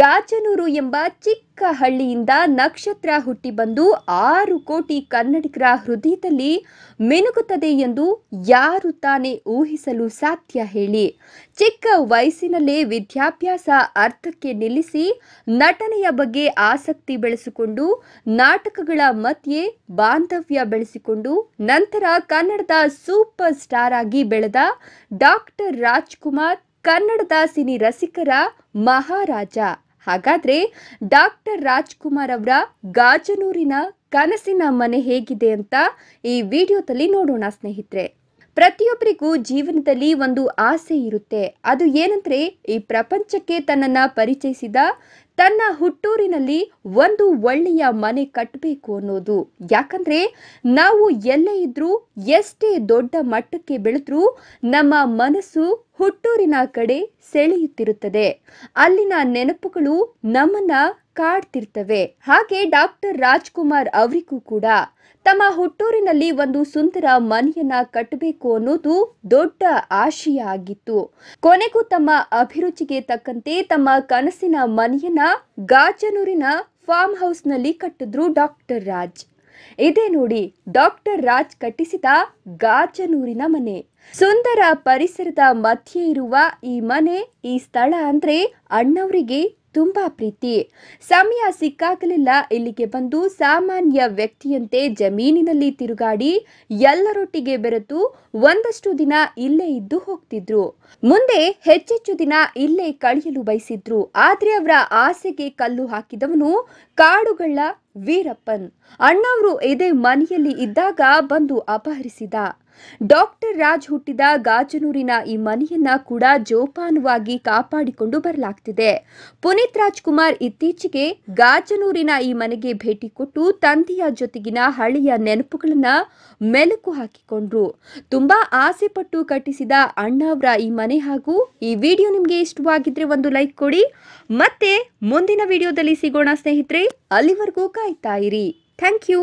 ಗಾಜನೂರು ಎಂಬ ಚಿಕ್ಕ ಹಳ್ಳಿಯಿಂದ ನಕ್ಷತ್ರ ಹುಟ್ಟಿ ಬಂದು ಆರು ಕೋಟಿ ಕನ್ನಡಿಗರ ಹೃದಯದಲ್ಲಿ ಮಿನುಗುತ್ತದೆ ಎಂದು ಯಾರು ತಾನೇ ಊಹಿಸಲು ಸಾಧ್ಯ ಹೇಳಿ ಚಿಕ್ಕ ವಯಸ್ಸಿನಲ್ಲೇ ವಿದ್ಯಾಭ್ಯಾಸ ಅರ್ಥಕ್ಕೆ ನಿಲ್ಲಿಸಿ ನಟನೆಯ ಬಗ್ಗೆ ಆಸಕ್ತಿ ಬೆಳೆಸಿಕೊಂಡು ನಾಟಕಗಳ ಮಧ್ಯೆ ಬಾಂಧವ್ಯ ಬೆಳೆಸಿಕೊಂಡು ನಂತರ ಕನ್ನಡದ ಸೂಪರ್ ಸ್ಟಾರ್ ಆಗಿ ಬೆಳೆದ ಡಾಕ್ಟರ್ ರಾಜ್ಕುಮಾರ್ ಕನ್ನಡದ ಸಿನಿ ರಸಿಕರ ಮಹಾರಾಜ ಹಾಗಾದ್ರೆ ಡಾಕ್ಟರ್ ರಾಜ್ಕುಮಾರ್ ಅವರ ಗಾಜನೂರಿನ ಕನಸಿನ ಮನೆ ಹೇಗಿದೆ ಅಂತ ಈ ವಿಡಿಯೋದಲ್ಲಿ ನೋಡೋಣ ಸ್ನೇಹಿತರೆ ಪ್ರತಿಯೊಬ್ಬರಿಗೂ ಜೀವನದಲ್ಲಿ ಒಂದು ಆಸೆ ಇರುತ್ತೆ ಅದು ಏನಂದ್ರೆ ಈ ಪ್ರಪಂಚಕ್ಕೆ ತನ್ನನ್ನು ಪರಿಚಯಿಸಿದ ತನ್ನ ಹುಟ್ಟೂರಿನಲ್ಲಿ ಒಂದು ಒಳ್ಳೆಯ ಮನೆ ಕಟ್ಟಬೇಕು ಅನ್ನೋದು ಯಾಕಂದ್ರೆ ನಾವು ಎಲ್ಲೇ ಇದ್ರೂ ಎಷ್ಟೇ ದೊಡ್ಡ ಮಟ್ಟಕ್ಕೆ ಬೆಳೆದ್ರೂ ನಮ್ಮ ಮನಸ್ಸು ಹುಟ್ಟೂರಿನ ಕಡೆ ಸೆಳೆಯುತ್ತಿರುತ್ತದೆ ಅಲ್ಲಿನ ನೆನಪುಗಳು ನಮ್ಮನ್ನ ಕಾಡ್ತಿರ್ತವೆ ಹಾಗೆ ಡಾಕ್ಟರ್ ರಾಜ್ಕುಮಾರ್ ಅವರಿಗೂ ಕೂಡ ತಮ್ಮ ಹುಟ್ಟೂರಿನಲ್ಲಿ ಒಂದು ಸುಂದರ ಮನೆಯನ್ನ ಕಟ್ಟಬೇಕು ಅನ್ನೋದು ದೊಡ್ಡ ಆಶಯ ಆಗಿತ್ತು ಕೊನೆಗೂ ತಮ್ಮ ಅಭಿರುಚಿಗೆ ತಕ್ಕಂತೆ ತಮ್ಮ ಕನಸಿನ ಮನೆಯನ್ನ ಗಾಜನೂರಿನ ಫಾರ್ಮ್ ಹೌಸ್ನಲ್ಲಿ ಕಟ್ಟಿದ್ರು ಡಾಕ್ಟರ್ ರಾಜ್ ಇದೇ ನೋಡಿ ಡಾಕ್ಟರ್ ರಾಜ್ ಕಟ್ಟಿಸಿದ ಗಾಜನೂರಿನ ಮನೆ ಸುಂದರ ಪರಿಸರದ ಮಧ್ಯೆ ಇರುವ ಈ ಮನೆ ಈ ಸ್ಥಳ ಅಂದ್ರೆ ಅಣ್ಣವರಿಗೆ ತುಂಬಾ ಪ್ರೀತಿ ಸಮಯ ಸಿಕ್ಕಾಗಲಿಲ್ಲ ಇಲ್ಲಿಗೆ ಬಂದು ಸಾಮಾನ್ಯ ವ್ಯಕ್ತಿಯಂತೆ ಜಮೀನಿನಲ್ಲಿ ತಿರುಗಾಡಿ ಎಲ್ಲರೊಟ್ಟಿಗೆ ಬೆರೆತು ಒಂದಷ್ಟು ದಿನ ಇಲ್ಲೇ ಇದ್ದು ಹೋಗ್ತಿದ್ರು ಮುಂದೆ ಹೆಚ್ಚೆಚ್ಚು ದಿನ ಇಲ್ಲೇ ಕಳೆಯಲು ಬಯಸಿದ್ರು ಆದ್ರೆ ಅವರ ಆಸೆಗೆ ಕಲ್ಲು ಹಾಕಿದವನು ಕಾಡುಗಳ ವೀರಪ್ಪನ್ ಅಣ್ಣವರು ಇದೇ ಮನೆಯಲ್ಲಿ ಇದ್ದಾಗ ಬಂದು ಅಪಹರಿಸಿದ ಡಾಕ್ಟರ್ ರಾಜ್ ಹುಟ್ಟಿದ ಗಾಜನೂರಿನ ಈ ಮನೆಯನ್ನ ಕೂಡ ಜೋಪಾನವಾಗಿ ಕಾಪಾಡಿಕೊಂಡು ಬರಲಾಗ್ತಿದೆ ಪುನೀತ್ ರಾಜ್ಕುಮಾರ್ ಇತ್ತೀಚೆಗೆ ಗಾಜನೂರಿನ ಈ ಮನೆಗೆ ಭೇಟಿ ಕೊಟ್ಟು ತಂದೆಯ ಜೊತೆಗಿನ ಹಳೆಯ ನೆನಪುಗಳನ್ನ ಮೆಲುಕು ಹಾಕಿಕೊಂಡ್ರು ತುಂಬಾ ಆಸೆ ಪಟ್ಟು ಕಟ್ಟಿಸಿದ ಅವರ ಈ ಮನೆ ಹಾಗೂ ಈ ವಿಡಿಯೋ ನಿಮ್ಗೆ ಇಷ್ಟವಾಗಿದ್ರೆ ಒಂದು ಲೈಕ್ ಕೊಡಿ ಮತ್ತೆ ಮುಂದಿನ ವಿಡಿಯೋದಲ್ಲಿ ಸಿಗೋಣ ಸ್ನೇಹಿತರೆ ಅಲ್ಲಿವರೆಗೂ ಕಾಯ್ತಾ ಇರಿ ಥ್ಯಾಂಕ್ ಯು